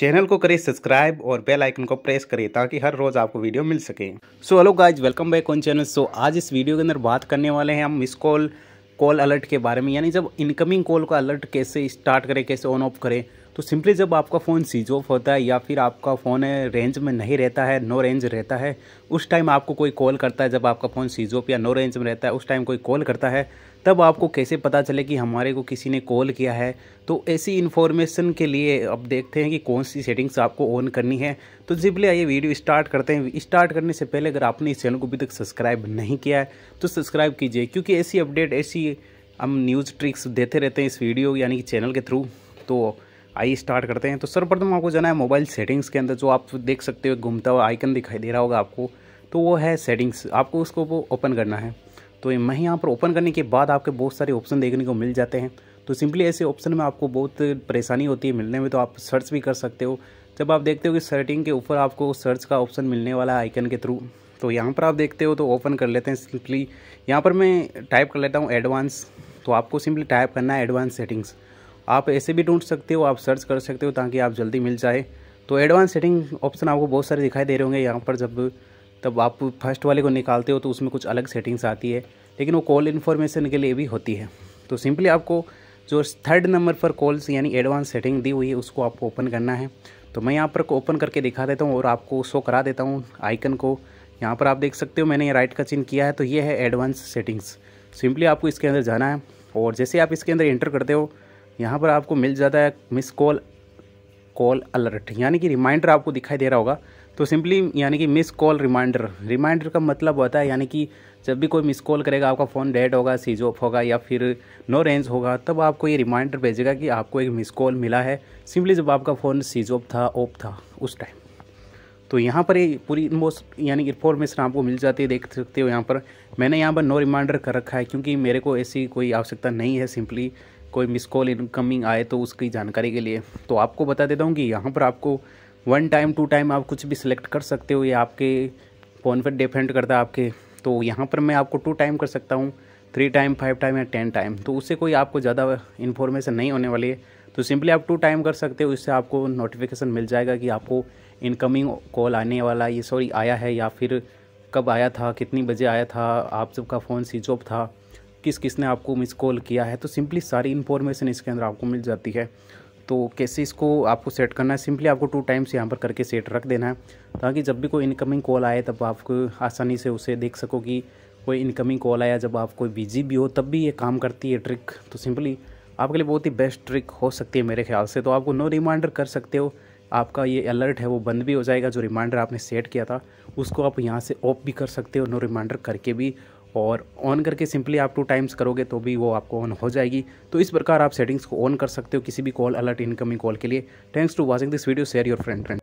channel को करें subscribe और बेल आइकन को प्रेस करें ताकि हर रोज़ आपको वीडियो मिल सके so hello guys welcome back on channel so आज इस वीडियो के अंदर बात करने वाले हैं हम मिस कॉल कॉल अलर्ट के बारे में यानी जब इनकमिंग कॉल का अलर्ट कैसे स्टार्ट करें कैसे ऑन ऑफ करें तो सिंपली जब आपका फ़ोन सीज ऑफ होता है या फिर आपका फ़ोन रेंज में नहीं रहता है नो रेंज रहता है उस टाइम आपको कोई कॉल करता है जब आपका फ़ोन सीज ऑफ या नो रेंज में रहता है उस टाइम कोई कॉल करता है तब आपको कैसे पता चले कि हमारे को किसी ने कॉल किया है तो ऐसी इन्फॉर्मेशन के लिए अब देखते हैं कि कौन सी सेटिंग्स आपको ऑन करनी है तो जिबले आइए वीडियो स्टार्ट करते हैं स्टार्ट करने से पहले अगर आपने इस चैनल को अभी तक सब्सक्राइब नहीं किया है तो सब्सक्राइब कीजिए क्योंकि ऐसी अपडेट ऐसी हम न्यूज़ ट्रिक्स देते रहते हैं इस वीडियो यानी कि चैनल के थ्रू तो आइए स्टार्ट करते हैं तो सर्वप्रथम आपको जाना है मोबाइल सेटिंग्स के अंदर जो आप देख सकते हो घूमता हुआ आइकन दिखाई दे रहा होगा आपको तो वो है सेटिंग्स आपको उसको वो ओपन करना है तो मैं यहाँ पर ओपन करने के बाद आपके बहुत सारे ऑप्शन देखने को मिल जाते हैं तो सिंपली ऐसे ऑप्शन में आपको बहुत परेशानी होती है मिलने में तो आप सर्च भी कर सकते हो जब आप देखते हो कि सर्टिंग के ऊपर आपको सर्च का ऑप्शन मिलने वाला है आइकन के थ्रू तो यहाँ पर आप देखते हो तो ओपन कर लेते हैं सिंपली यहाँ पर मैं टाइप कर लेता हूँ एडवांस तो आपको सिंपली टाइप करना है एडवांस सेटिंग्स आप ऐसे भी ढूंढ सकते हो आप सर्च कर सकते हो ताकि आप जल्दी मिल जाए तो एडवांस सेटिंग ऑप्शन आपको बहुत सारे दिखाई दे रहे होंगे यहाँ पर जब तब आप फर्स्ट वाले को निकालते हो तो उसमें कुछ अलग सेटिंग्स आती है लेकिन वो कॉल इन्फॉर्मेशन के लिए भी होती है तो सिंपली आपको जो थर्ड नंबर पर कॉल्स यानी एडवांस सेटिंग दी हुई है उसको आपको ओपन करना है तो मैं यहाँ पर ओपन करके दिखा देता हूँ और आपको शो करा देता हूँ आइकन को यहाँ पर आप देख सकते हो मैंने ये राइट का चिन्ह किया है तो ये है एडवांस सेटिंग्स सिंपली आपको इसके अंदर जाना है और जैसे आप इसके अंदर एंटर करते हो यहाँ पर आपको मिल जाता है मिस कॉल कॉल अलर्ट यानी कि रिमाइंडर आपको दिखाई दे रहा होगा तो सिंपली यानी कि मिस कॉल रिमाइंडर रिमाइंडर का मतलब होता है यानी कि जब भी कोई मिस कॉल करेगा आपका फ़ोन डेड होगा सीज ऑफ होगा या फिर नो रेंज होगा तब आपको ये रिमाइंडर भेजेगा कि आपको एक मिस कॉल मिला है सिंपली जब आपका फ़ोन सीज ऑफ था ऑफ था उस टाइम तो यहाँ पर ये पूरी मोस्ट यानी कि इन्फॉर्मेशन आपको मिल जाती है देख सकते हो यहाँ पर मैंने यहाँ पर नो रिमाइंडर कर रखा है क्योंकि मेरे को ऐसी कोई आवश्यकता नहीं है सिंपली कोई मिस कॉल इनकमिंग आए तो उसकी जानकारी के लिए तो आपको बता देता हूँ कि यहाँ पर आपको वन टाइम टू टाइम आप कुछ भी सिलेक्ट कर सकते हो ये आपके फ़ोन पर डिपेंड करता है आपके तो यहाँ पर मैं आपको टू टाइम कर सकता हूँ थ्री टाइम फाइव टाइम या टेन टाइम तो उससे कोई आपको ज़्यादा इन्फॉर्मेशन नहीं होने वाली है तो सिंपली आप टू टाइम कर सकते हो इससे आपको नोटिफिकेशन मिल जाएगा कि आपको इनकमिंग कॉल आने वाला ये सॉरी आया है या फिर कब आया था कितनी बजे आया था आप सबका फ़ोन स्विच ऑफ था किस किसने आपको मिस कॉल किया है तो सिंपली सारी इन्फॉर्मेशन इसके अंदर आपको मिल जाती है तो कैसे इसको आपको सेट करना है सिंपली आपको टू टाइम्स यहाँ पर करके सेट रख देना है ताकि जब भी कोई इनकमिंग कॉल आए तब आप आसानी से उसे देख सको कि कोई इनकमिंग कॉल आया जब आप कोई बिजी भी हो तब भी ये काम करती है ट्रिक तो सिंपली आपके लिए बहुत ही बेस्ट ट्रिक हो सकती है मेरे ख्याल से तो आपको नो रिमाइंडर कर सकते हो आपका ये अलर्ट है वो बंद भी हो जाएगा जो रिमाइंडर आपने सेट किया था उसको आप यहाँ से ऑफ भी कर सकते हो नो रिमाइंडर करके भी और ऑन करके सिंपली आप टू टाइम्स करोगे तो भी वो आपको ऑन हो जाएगी तो इस प्रकार आप सेटिंग्स को ऑन कर सकते हो किसी भी कॉल अलर्ट इनकमिंग कॉल के लिए thanks to watching this video share your friend